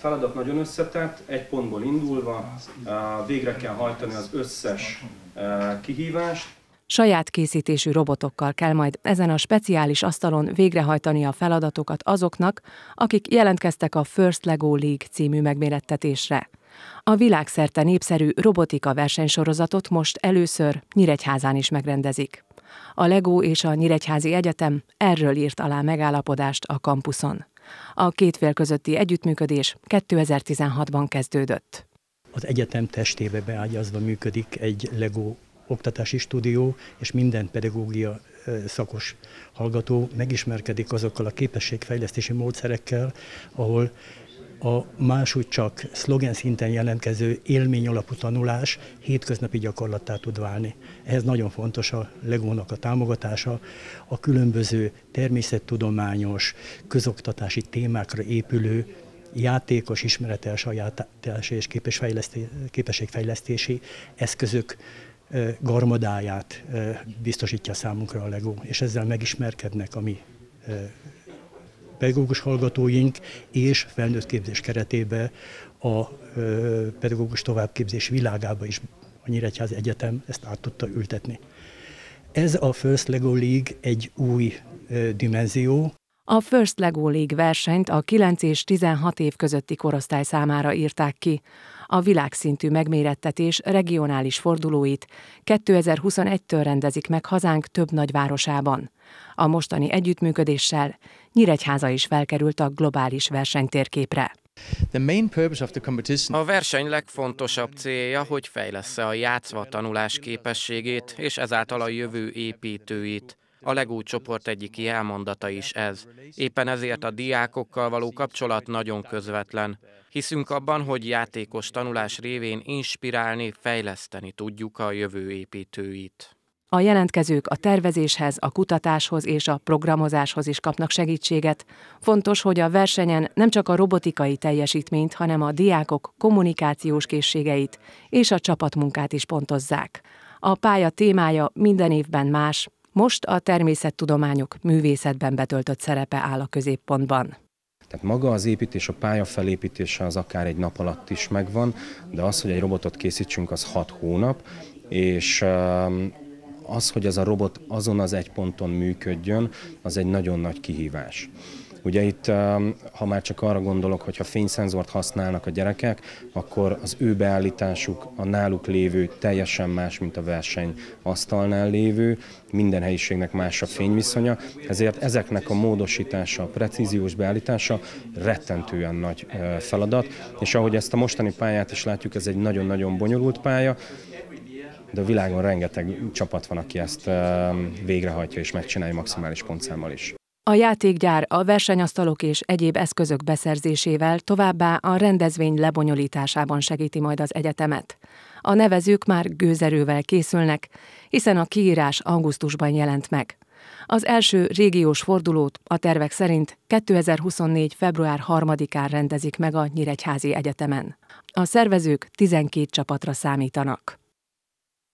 feladat nagyon összetett, egy pontból indulva végre kell hajtani az összes kihívást. Saját készítésű robotokkal kell majd ezen a speciális asztalon végrehajtani a feladatokat azoknak, akik jelentkeztek a First Lego League című megmérettetésre. A világszerte népszerű robotika versenysorozatot most először Nyíregyházán is megrendezik. A Legó és a Nyíregyházi Egyetem erről írt alá megállapodást a kampuszon. A két fél közötti együttműködés 2016-ban kezdődött. Az egyetem testébe beágyazva működik egy Legó oktatási stúdió, és minden pedagógia szakos hallgató megismerkedik azokkal a képességfejlesztési módszerekkel, ahol a máshogy csak szlogen szinten jelentkező élmény alapú tanulás hétköznapi gyakorlattá tud válni. Ehhez nagyon fontos a legónak a támogatása, a különböző természettudományos, közoktatási témákra épülő játékos ismerete elsajátási és képességfejlesztési eszközök garmadáját biztosítja számunkra a LEGO, és ezzel megismerkednek a mi pedagógus hallgatóink és felnőtt képzés keretében a pedagógus továbbképzés világába is a Nyíregyházi Egyetem ezt át tudta ültetni. Ez a First Lego League egy új dimenzió, a First Lego League versenyt a 9 és 16 év közötti korosztály számára írták ki a világszintű megmérettetés regionális fordulóit 2021-től rendezik meg hazánk több nagyvárosában. A mostani együttműködéssel Nyíregyháza is felkerült a globális versenytérképre. A verseny legfontosabb célja, hogy fejlesz a játszva tanulás képességét, és ezáltal a jövő építőit. A legó csoport egyik elmondata is ez. Éppen ezért a diákokkal való kapcsolat nagyon közvetlen. Hiszünk abban, hogy játékos tanulás révén inspirálni, fejleszteni tudjuk a jövő építőit. A jelentkezők a tervezéshez, a kutatáshoz és a programozáshoz is kapnak segítséget. Fontos, hogy a versenyen nem csak a robotikai teljesítményt, hanem a diákok kommunikációs készségeit és a csapatmunkát is pontozzák. A pálya témája minden évben más, most a természettudományok művészetben betöltött szerepe áll a középpontban. Tehát maga az építés, a pálya felépítése az akár egy nap alatt is megvan, de az, hogy egy robotot készítsünk, az hat hónap, és ehm, az, hogy az a robot azon az egy ponton működjön, az egy nagyon nagy kihívás. Ugye itt, um, ha már csak arra gondolok, hogy ha fényszenzort használnak a gyerekek, akkor az ő beállításuk, a náluk lévő teljesen más, mint a verseny asztalnál lévő, minden helyiségnek más a fényviszonya, ezért ezeknek a módosítása, a precíziós beállítása rettentően nagy uh, feladat, és ahogy ezt a mostani pályát is látjuk, ez egy nagyon-nagyon bonyolult pálya, de a világon rengeteg csapat van, aki ezt végrehajtja és megcsinálja maximális pontszámmal is. A játékgyár a versenyasztalok és egyéb eszközök beszerzésével továbbá a rendezvény lebonyolításában segíti majd az egyetemet. A nevezők már gőzerővel készülnek, hiszen a kiírás augusztusban jelent meg. Az első régiós fordulót a tervek szerint 2024. február 3-án rendezik meg a Nyíregyházi Egyetemen. A szervezők 12 csapatra számítanak.